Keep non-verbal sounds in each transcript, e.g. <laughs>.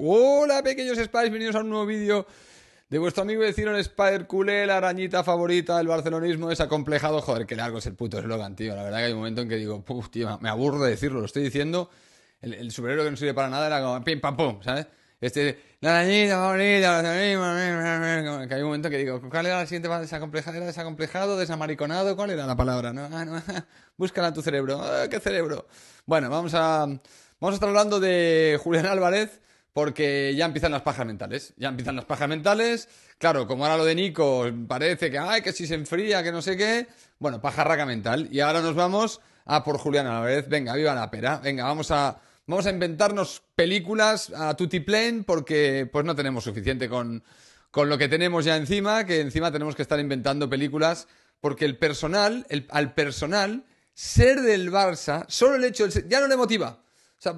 Hola pequeños Spiders, bienvenidos a un nuevo vídeo de vuestro amigo y vecino Spider Culé, la arañita favorita del barcelonismo desacomplejado. Joder, que largo es el puto eslogan, tío. La verdad que hay un momento en que digo, me aburro de decirlo, lo estoy diciendo. El, superhéroe que no sirve para nada era como pim pam pum, ¿sabes? Este, la arañita favorita, la que hay un momento que digo, ¿cuál era la siguiente palabra desacomplejada? ¿Era desacomplejado, desamariconado? ¿Cuál era la palabra? Ah, <laughs> búscala en tu cerebro. Ah, ¿Qué cerebro? Bueno, vamos a, vamos a estar hablando de Julián Álvarez, porque ya empiezan las pajas mentales. Ya empiezan las pajas mentales. Claro, como ahora lo de Nico parece que, ay, que si se enfría, que no sé qué. Bueno, pajarraca mental. Y ahora nos vamos a por Julián. a la vez. Venga, viva la pera. Venga, vamos a, inventarnos películas a Tutiplén porque pues no tenemos suficiente con, lo que tenemos ya encima, que encima tenemos que estar inventando películas porque el personal, al personal, ser del Barça, solo el hecho, de ser, ya no le motiva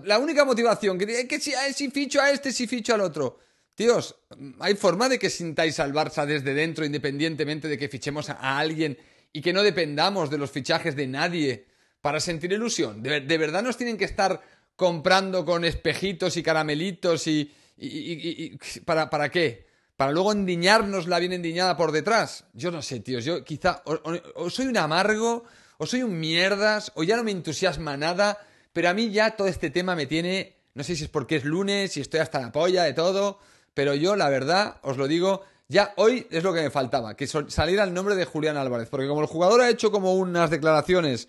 la única motivación que es que si, ficho a este, si ficho al otro. Tíos, hay forma de que sintáis al Barça desde dentro, independientemente de que fichemos a, alguien y que no dependamos de los fichajes de nadie para sentir ilusión. De, verdad nos tienen que estar comprando con espejitos y caramelitos y. y, ¿para, qué? Para luego endiñarnos la bien endiñada por detrás. Yo no sé, tíos. Yo quizá. o soy un amargo, o soy un mierdas, o ya no me entusiasma nada pero a mí ya todo este tema me tiene, no sé si es porque es lunes, si estoy hasta la polla de todo, pero yo la verdad, os lo digo, ya hoy es lo que me faltaba, que saliera el nombre de Julián Álvarez, porque como el jugador ha hecho como unas declaraciones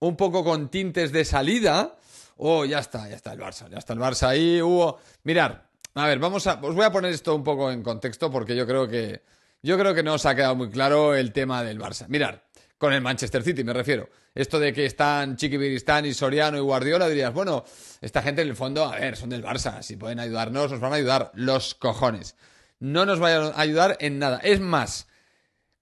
un poco con tintes de salida, oh, ya está, ya está el Barça, ya está el Barça ahí, hubo, mirar, a ver, vamos a, os voy a poner esto un poco en contexto porque yo creo que, yo creo que no os ha quedado muy claro el tema del Barça. Mirar, con el Manchester City, me refiero. Esto de que están Chiquibiristán y Soriano y Guardiola, dirías, bueno, esta gente en el fondo, a ver, son del Barça, si pueden ayudarnos, nos van a ayudar los cojones. No nos vayan a ayudar en nada. Es más,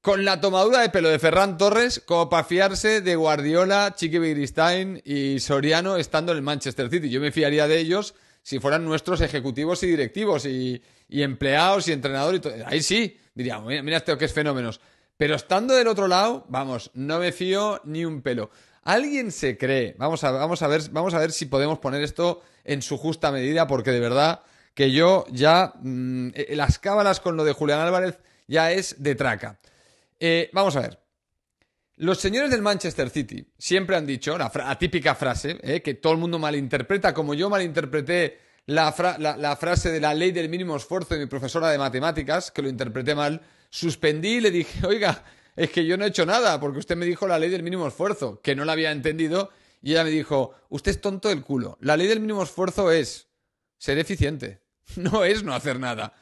con la tomadura de pelo de Ferran Torres, como para de Guardiola, Chiquibiristán y Soriano estando en el Manchester City. Yo me fiaría de ellos si fueran nuestros ejecutivos y directivos y, empleados y entrenadores. Y Ahí sí, diríamos, mira, mira esto que es fenómenos. Pero estando del otro lado, vamos, no me fío ni un pelo. ¿Alguien se cree? Vamos a, vamos a, ver, vamos a ver si podemos poner esto en su justa medida, porque de verdad que yo ya. Mm, eh, las cábalas con lo de Julián Álvarez ya es de traca. Eh, vamos a ver. Los señores del Manchester City siempre han dicho, la atípica frase, eh, que todo el mundo malinterpreta, como yo malinterpreté la frase de la ley del mínimo esfuerzo de mi profesora de matemáticas, que lo interpreté mal suspendí y le dije, <laughs> oiga, es que yo no he hecho nada, porque usted me dijo la ley del mínimo esfuerzo, que no la había entendido, y ella me dijo, usted es tonto del culo. La ley del mínimo esfuerzo es ser eficiente, <laughs> no es no hacer nada.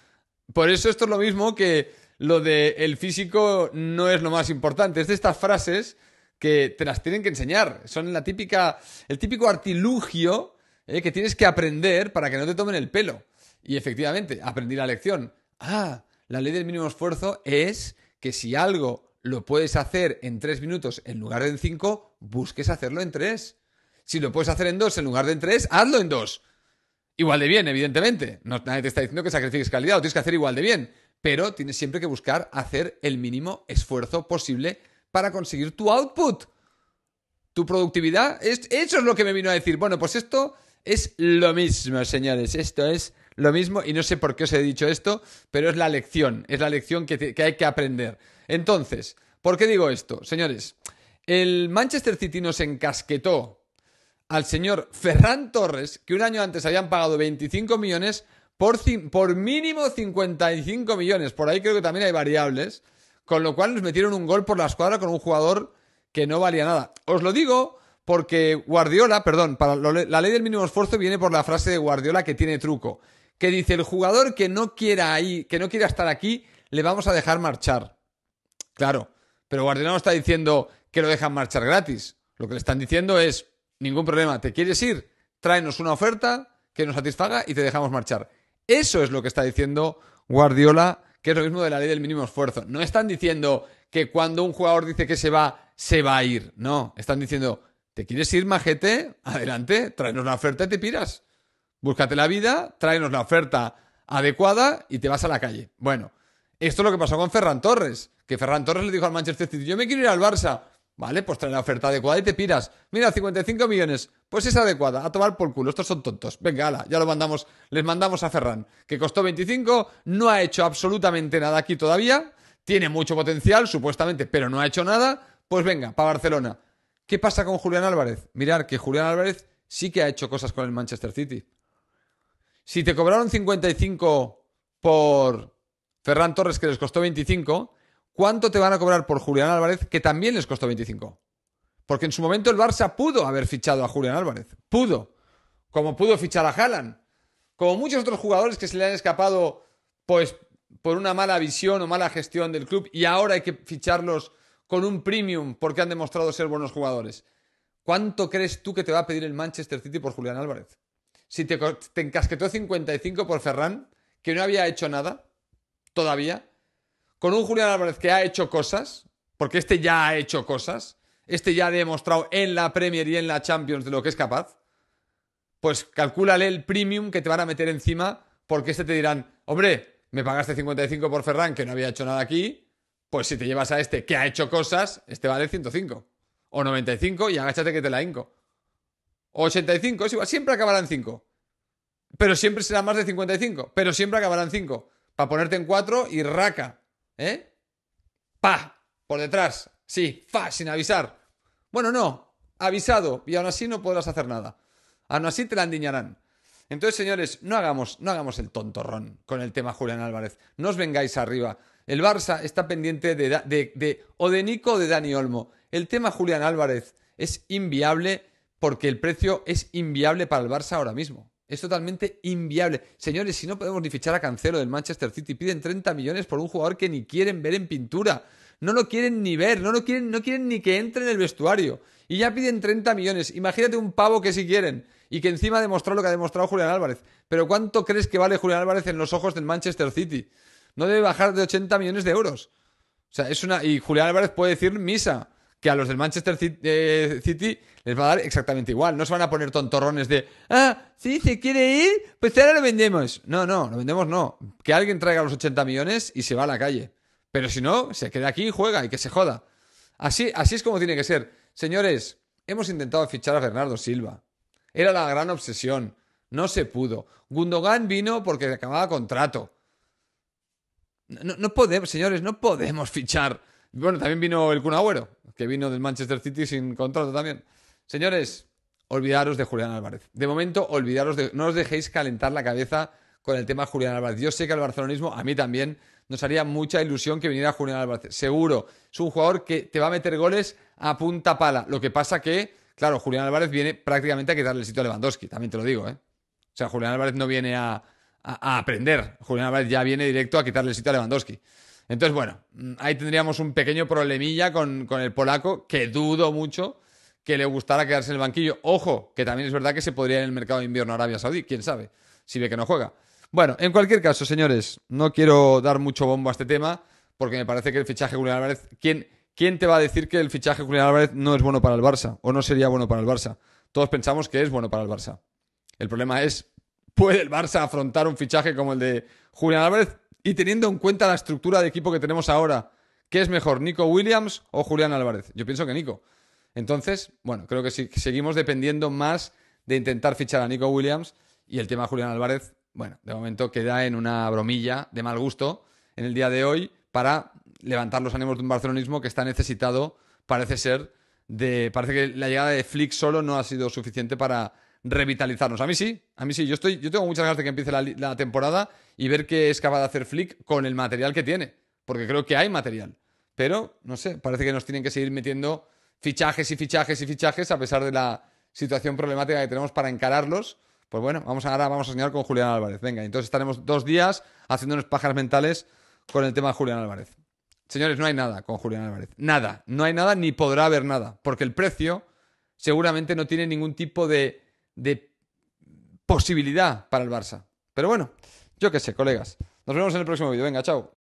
Por eso esto es lo mismo que lo de el físico no es lo más importante. Es de estas frases que te las tienen que enseñar. Son la típica, el típico artilugio eh, que tienes que aprender para que no te tomen el pelo. Y efectivamente, aprendí la lección. Ah, la ley del mínimo esfuerzo es que si algo lo puedes hacer en tres minutos en lugar de en cinco, busques hacerlo en tres. Si lo puedes hacer en dos en lugar de en tres, hazlo en dos. Igual de bien, evidentemente. No, nadie te está diciendo que sacrifiques calidad, lo tienes que hacer igual de bien. Pero tienes siempre que buscar hacer el mínimo esfuerzo posible para conseguir tu output. Tu productividad. eso es lo que me vino a decir. Bueno, pues esto es lo mismo, señores. Esto es lo mismo, y no sé por qué os he dicho esto, pero es la lección, es la lección que, hay que aprender. Entonces, ¿por qué digo esto? Señores, el Manchester City nos encasquetó al señor Ferran Torres, que un año antes habían pagado 25 millones por, por mínimo 55 millones. Por ahí creo que también hay variables. Con lo cual nos metieron un gol por la escuadra con un jugador que no valía nada. Os lo digo porque Guardiola, perdón, para la ley del mínimo esfuerzo viene por la frase de Guardiola que tiene truco que dice el jugador que no quiera ahí, que no quiera estar aquí, le vamos a dejar marchar. Claro, pero Guardiola no está diciendo que lo dejan marchar gratis. Lo que le están diciendo es ningún problema, te quieres ir, tráenos una oferta que nos satisfaga y te dejamos marchar. Eso es lo que está diciendo Guardiola, que es lo mismo de la ley del mínimo esfuerzo. No están diciendo que cuando un jugador dice que se va, se va a ir. No, están diciendo, ¿te quieres ir, majete? Adelante, tráenos una oferta y te piras. Búscate la vida, tráenos la oferta adecuada y te vas a la calle. Bueno, esto es lo que pasó con Ferran Torres, que Ferran Torres le dijo al Manchester City, yo me quiero ir al Barça. Vale, pues trae la oferta adecuada y te piras. Mira, 55 millones, pues es adecuada, a tomar por culo, estos son tontos. Venga, ya lo mandamos, les mandamos a Ferran, que costó 25, no ha hecho absolutamente nada aquí todavía, tiene mucho potencial, supuestamente, pero no ha hecho nada, pues venga, para Barcelona. ¿Qué pasa con Julián Álvarez? Mirar que Julián Álvarez sí que ha hecho cosas con el Manchester City. Si te cobraron 55 por Ferran Torres, que les costó 25, ¿cuánto te van a cobrar por Julián Álvarez, que también les costó 25? Porque en su momento el Barça pudo haber fichado a Julián Álvarez. Pudo. Como pudo fichar a Haaland. Como muchos otros jugadores que se le han escapado, pues, por una mala visión o mala gestión del club y ahora hay que ficharlos con un premium porque han demostrado ser buenos jugadores. ¿Cuánto crees tú que te va a pedir el Manchester City por Julián Álvarez? si te, encasquetó 55 por Ferran, que no había hecho nada todavía, con un Julián Álvarez que ha hecho cosas, porque este ya ha hecho cosas, este ya ha demostrado en la Premier y en la Champions de lo que es capaz, pues calcúlale el premium que te van a meter encima, porque este te dirán, hombre, me pagaste 55 por Ferran, que no había hecho nada aquí, pues si te llevas a este que ha hecho cosas, este vale 105 o 95 y agáchate que te la inco o 85, es igual, siempre acabarán 5. Pero siempre será más de 55, pero siempre acabarán 5. Para ponerte en 4 y raca. ¿Eh? Pa, por detrás. Sí, fa, sin avisar. Bueno, no, avisado y aún así no podrás hacer nada. Aún así te la endiñarán. Entonces, señores, no hagamos, no hagamos el tontorrón con el tema Julián Álvarez. No os vengáis arriba. El Barça está pendiente de, de, de, o de Nico o de Dani Olmo. El tema Julián Álvarez es inviable porque el precio es inviable para el Barça ahora mismo. Es totalmente inviable. Señores, si no podemos ni fichar a Cancelo del Manchester City, piden 30 millones por un jugador que ni quieren ver en pintura. No lo quieren ni ver, no lo quieren, no quieren ni que entre en el vestuario. Y ya piden 30 millones. Imagínate un pavo que si quieren. Y que encima ha demostrado lo que ha demostrado Julián Álvarez. Pero ¿cuánto crees que vale Julián Álvarez en los ojos del Manchester City? No debe bajar de 80 millones de euros. O sea, es una. Y Julián Álvarez puede decir misa que a los del Manchester eh, City, les va a dar exactamente igual. No se van a poner tontorrones de, ah, sí, se quiere ir, pues ahora lo vendemos. No, no, lo vendemos no. Que alguien traiga los 80 millones y se va a la calle. Pero si no, se queda aquí y juega y que se joda. Así, así es como tiene que ser. Señores, hemos intentado fichar a Bernardo Silva. Era la gran obsesión. No se pudo. Gundogan vino porque acababa contrato. No, no podemos, señores, no podemos fichar bueno, también vino el Cunagüero, que vino del Manchester City sin contrato también. Señores, olvidaros de Julián Álvarez. De momento, olvidaros de. No os dejéis calentar la cabeza con el tema de Julián Álvarez. Yo sé que al barcelonismo, a mí también, nos haría mucha ilusión que viniera Julián Álvarez. Seguro. Es un jugador que te va a meter goles a punta pala. Lo que pasa que, claro, Julián Álvarez viene prácticamente a quitarle el sitio a Lewandowski. También te lo digo, ¿eh? O sea, Julián Álvarez no viene a, a aprender. Julián Álvarez ya viene directo a quitarle el sitio a Lewandowski. Entonces, bueno, mm, ahí tendríamos un pequeño problemilla con, el polaco, que dudo mucho que le gustara quedarse en el banquillo. Ojo, que también es verdad que se podría en el mercado de invierno a Arabia Saudí, quién sabe, si ve que no juega. Bueno, en cualquier caso, señores, no quiero dar mucho bombo a este tema, porque me parece que el fichaje de Julián Álvarez. ¿quién, ¿Quién te va a decir que el fichaje de Julián Álvarez no es bueno para el Barça? ¿O no sería bueno para el Barça? Todos pensamos que es bueno para el Barça. El problema es, ¿puede el Barça afrontar un fichaje como el de Julián Álvarez? Y teniendo en cuenta la estructura de equipo que tenemos ahora, ¿qué es mejor, Nico Williams o Julián Álvarez? Yo pienso que Nico. Entonces, bueno, creo que si seguimos dependiendo más de intentar fichar a Nico Williams y el tema de Julián Álvarez, bueno, de momento queda en una bromilla de mal gusto en el día de hoy para levantar los ánimos de un barcelonismo que está necesitado, parece ser, de, parece que la llegada de Flick solo no ha sido suficiente para revitalizarnos. A mí sí, a mí sí. Yo, estoy, yo tengo muchas ganas de que empiece la, temporada y ver qué es capaz de hacer Flick con el material que tiene, porque creo que hay material. Pero, no sé, parece que nos tienen que seguir metiendo fichajes y fichajes y fichajes a pesar de la situación problemática que tenemos para encararlos. Pues bueno, vamos ahora vamos a señalar con Julián Álvarez. Venga, entonces estaremos dos días haciéndonos pájaras mentales con el tema de Julián Álvarez. Señores, no hay nada con Julián Álvarez. Nada. No hay nada ni podrá haber nada. Porque el precio seguramente no tiene ningún tipo de de posibilidad para el Barça. Pero bueno, yo qué sé, colegas. Nos vemos en el próximo vídeo. Venga, chao.